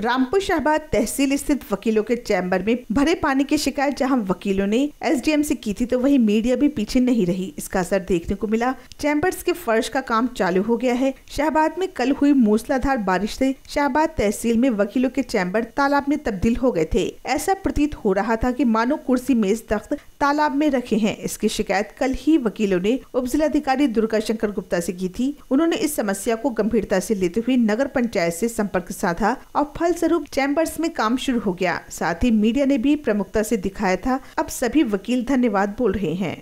रामपुर शाहबाद तहसील स्थित वकीलों के चैम्बर में भरे पानी की शिकायत जहां वकीलों ने एसडीएम से की थी तो वहीं मीडिया भी पीछे नहीं रही इसका असर देखने को मिला चैम्बर्स के फर्श का काम चालू हो गया है शाहबाद में कल हुई मूसलाधार बारिश से शाहबाद तहसील में वकीलों के चैम्बर तालाब में तब्दील हो गए थे ऐसा प्रतीत हो रहा था की मानो कुर्सी मेज तख्त तालाब में रखे हैं इसकी शिकायत कल ही वकीलों ने उप जिलाधिकारी दुर्गा शंकर गुप्ता से की थी उन्होंने इस समस्या को गंभीरता से लेते हुए नगर पंचायत से संपर्क साधा और फलस्वरूप चैम्बर्स में काम शुरू हो गया साथ ही मीडिया ने भी प्रमुखता से दिखाया था अब सभी वकील धन्यवाद बोल रहे हैं